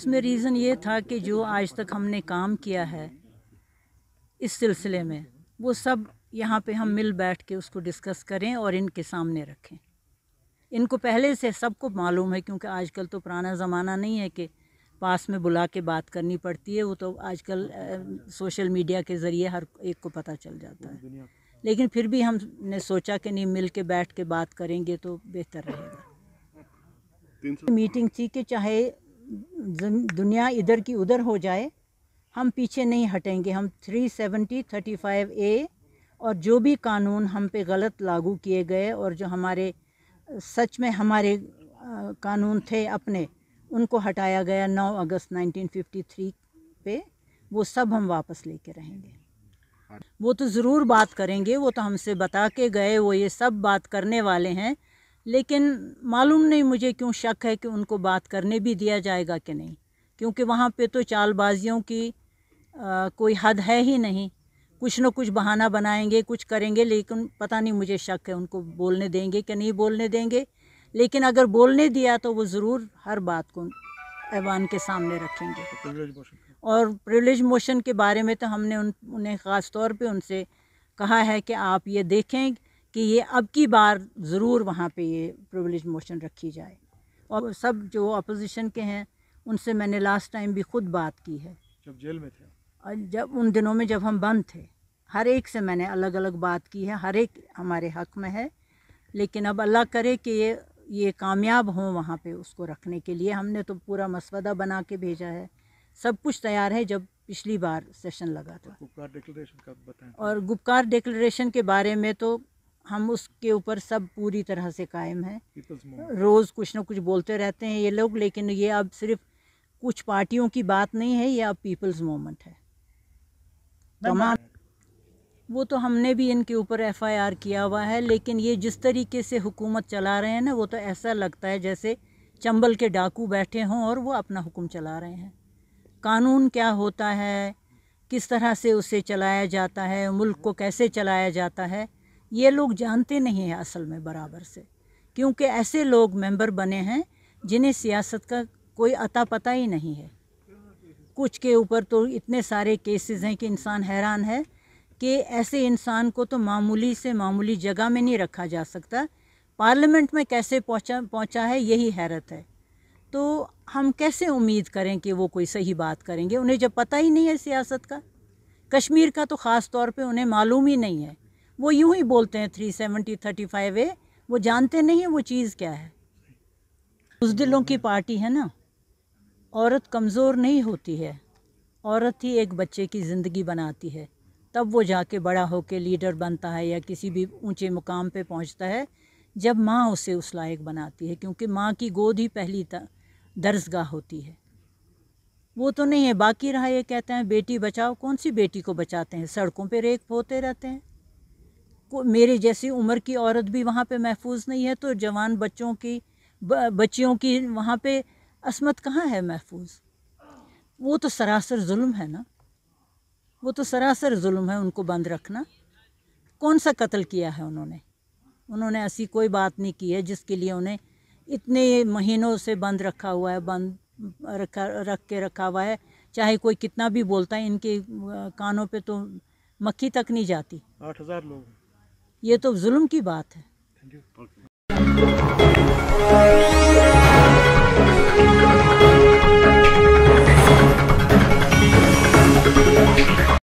इसमें रीज़न ये था कि जो आज तक हमने काम किया है इस सिलसिले में वो सब यहाँ पे हम मिल बैठ के उसको डिस्कस करें और इनके सामने रखें इनको पहले से सबको मालूम है क्योंकि आजकल तो पुराना ज़माना नहीं है कि पास में बुला के बात करनी पड़ती है वो तो आजकल सोशल मीडिया के ज़रिए हर एक को पता चल जाता है लेकिन फिर भी हमने सोचा कि नहीं मिल के बैठ के बात करेंगे तो बेहतर रहेगा मीटिंग थी कि चाहे दुनिया इधर की उधर हो जाए हम पीछे नहीं हटेंगे हम 370, 35 ए और जो भी कानून हम पे गलत लागू किए गए और जो हमारे सच में हमारे कानून थे अपने उनको हटाया गया 9 अगस्त 1953 पे वो सब हम वापस लेके रहेंगे वो तो ज़रूर बात करेंगे वो तो हमसे बता के गए वो ये सब बात करने वाले हैं लेकिन मालूम नहीं मुझे क्यों शक है कि उनको बात करने भी दिया जाएगा कि नहीं क्योंकि वहाँ पे तो चालबाजियों की आ, कोई हद है ही नहीं कुछ न कुछ बहाना बनाएंगे कुछ करेंगे लेकिन पता नहीं मुझे शक है उनको बोलने देंगे कि नहीं बोलने देंगे लेकिन अगर बोलने दिया तो वो ज़रूर हर बात को ऐवान के सामने रखेंगे तो और प्रिवलेज मोशन के बारे में तो हमने उन उन्हें ख़ास तौर पे उनसे कहा है कि आप ये देखें कि ये अब की बार ज़रूर वहाँ पे ये प्रिवलेज मोशन रखी जाए और सब जो अपोजिशन के हैं उनसे मैंने लास्ट टाइम भी खुद बात की है जब जेल में थे जब उन दिनों में जब हम बंद थे हर एक से मैंने अलग अलग बात की है हर एक हमारे हक में है लेकिन अब अल्लाह करे कि ये ये कामयाब हों वहाँ पे उसको रखने के लिए हमने तो पूरा मसवदा बना के भेजा है सब कुछ तैयार है जब पिछली बार सेशन लगा था गुप्कार डिक्लेरेशन का बताएं और गुप्कार डिक्लेरेशन के बारे में तो हम उसके ऊपर सब पूरी तरह से कायम हैं रोज़ कुछ ना कुछ बोलते रहते हैं ये लोग लेकिन ये अब सिर्फ कुछ पार्टियों की बात नहीं है ये अब पीपल्स मोमेंट है तमाम वो तो हमने भी इनके ऊपर एफआईआर किया हुआ है लेकिन ये जिस तरीके से हुकूमत चला रहे हैं ना वो तो ऐसा लगता है जैसे चंबल के डाकू बैठे हों और वो अपना हुक्म चला रहे हैं कानून क्या होता है किस तरह से उसे चलाया जाता है मुल्क को कैसे चलाया जाता है ये लोग जानते नहीं हैं असल में बराबर से क्योंकि ऐसे लोग मेंबर बने हैं जिन्हें सियासत का कोई अता पता ही नहीं है कुछ के ऊपर तो इतने सारे केसेस हैं कि इंसान हैरान है कि ऐसे इंसान को तो मामूली से मामूली जगह में नहीं रखा जा सकता पार्लियामेंट में कैसे पहुंचा पहुंचा है यही हैरत है तो हम कैसे उम्मीद करें कि वो कोई सही बात करेंगे उन्हें जब पता ही नहीं है सियासत का कश्मीर का तो ख़ास तौर पे उन्हें मालूम ही नहीं है वो यूं ही बोलते हैं थ्री सेवेंटी थर्टी फाइव ए वो जानते नहीं हैं वो चीज़ क्या है उस दिलों की पार्टी है ना औरत कमज़ोर नहीं होती है औरत ही एक बच्चे की ज़िंदगी बनाती है तब वो जाके बड़ा होके लीडर बनता है या किसी भी ऊंचे मुकाम पे पहुंचता है जब माँ उसे उस लायक बनाती है क्योंकि माँ की गोद ही पहली दर्जगाह होती है वो तो नहीं है बाकी रहा ये कहते हैं बेटी बचाओ कौन सी बेटी को बचाते हैं सड़कों पे रेख होते रहते हैं को मेरे जैसी उम्र की औरत भी वहाँ पे महफूज नहीं है तो जवान बच्चों की बच्चियों की वहाँ पे असमत कहाँ है महफूज वो तो सरासर जुल्म है ना वो तो सरासर जुल्म है उनको बंद रखना कौन सा कत्ल किया है उन्होंने उन्होंने ऐसी कोई बात नहीं की है जिसके लिए उन्हें इतने महीनों से बंद रखा हुआ है बंद रखा रख के रखा हुआ है चाहे कोई कितना भी बोलता है इनके कानों पे तो मक्खी तक नहीं जाती आठ हज़ार लोग ये तो जुल्म की बात है